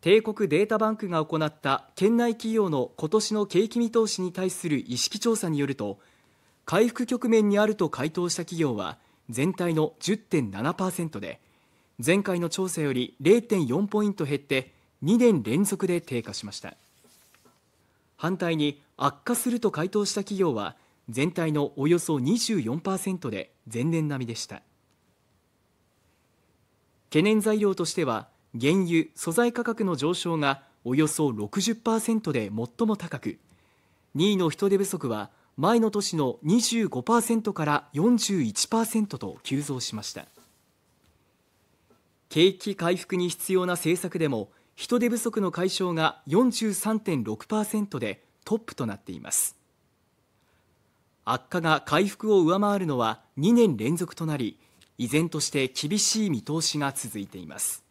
帝国データバンクが行った県内企業の今年の景気見通しに対する意識調査によると回復局面にあると回答した企業は全体の10.7%で前回の調査より0.4ポイント減って2年連続で低下しました反対に悪化すると回答した企業は全体のおよそ24%で前年並みでした懸念材料としては原油素材価格の上昇がおよそ60%で最も高く2位の人手不足は前の年の25%から41%と急増しました景気回復に必要な政策でも人手不足の解消が43.6%でトップとなっています悪化が回復を上回るのは2年連続となり依然として厳しい見通しが続いています